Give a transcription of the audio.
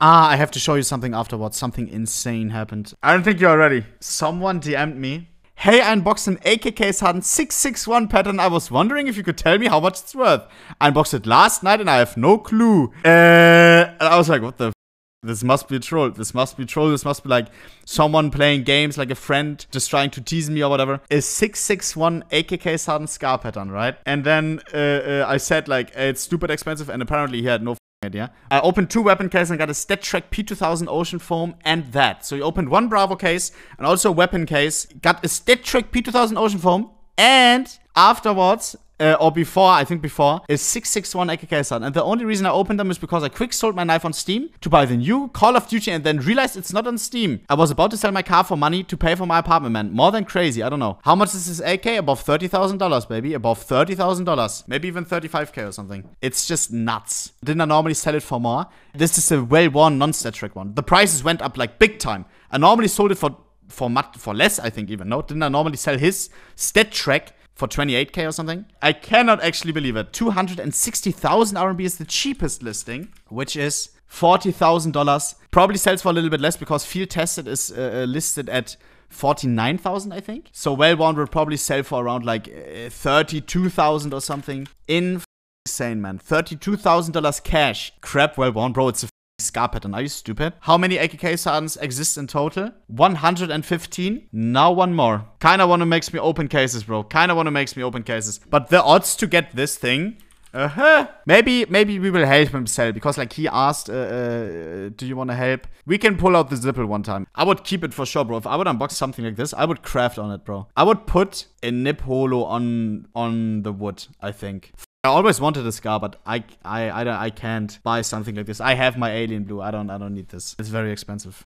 Ah, I have to show you something afterwards. Something insane happened. I don't think you're ready. Someone DM'd me. Hey, I unboxed an AKK Sudden 661 pattern. I was wondering if you could tell me how much it's worth. I unboxed it last night and I have no clue. Uh, I was like, what the this must be a troll. This must be a troll. This must be like someone playing games, like a friend just trying to tease me or whatever. A 661 AKK Sudden Scar pattern, right? And then uh, uh, I said, like, it's stupid expensive, and apparently he had no idea. I opened two weapon cases and got a stat track P2000 Ocean Foam and that. So you opened one Bravo case and also a weapon case, got a stat track P2000 Ocean Foam, and afterwards uh, or before, I think before, is 661 AKK-san. And the only reason I opened them is because I quick sold my knife on Steam to buy the new Call of Duty and then realized it's not on Steam. I was about to sell my car for money to pay for my apartment, man. More than crazy, I don't know. How much is this AK? Above $30,000, baby. Above $30,000. Maybe even 35k or something. It's just nuts. Didn't I normally sell it for more? This is a well-worn non-stat trick one. The prices went up like big time. I normally sold it for for much for less, I think even. No, didn't I normally sell his stat track for 28k or something. I cannot actually believe it. 260,000 RMB is the cheapest listing, which is $40,000. Probably sells for a little bit less because field tested is uh, uh listed at 49,000, I think. So well worn will probably sell for around like uh, 32,000 or something. In insane, man. $32,000 cash. Crap well worn, bro. It's a Scar pattern. Are you stupid? How many AKK Sardines exist in total? 115. Now one more. Kinda one who makes me open cases, bro. Kinda one who makes me open cases. But the odds to get this thing uh -huh. Maybe maybe we will help him sell because like he asked, uh, uh, do you want to help? We can pull out the zipper one time. I would keep it for sure, bro. If I would unbox something like this, I would craft on it, bro. I would put a nip holo on on the wood. I think I always wanted a scar, but I, I, I, I can't buy something like this. I have my alien blue. I don't, I don't need this. It's very expensive.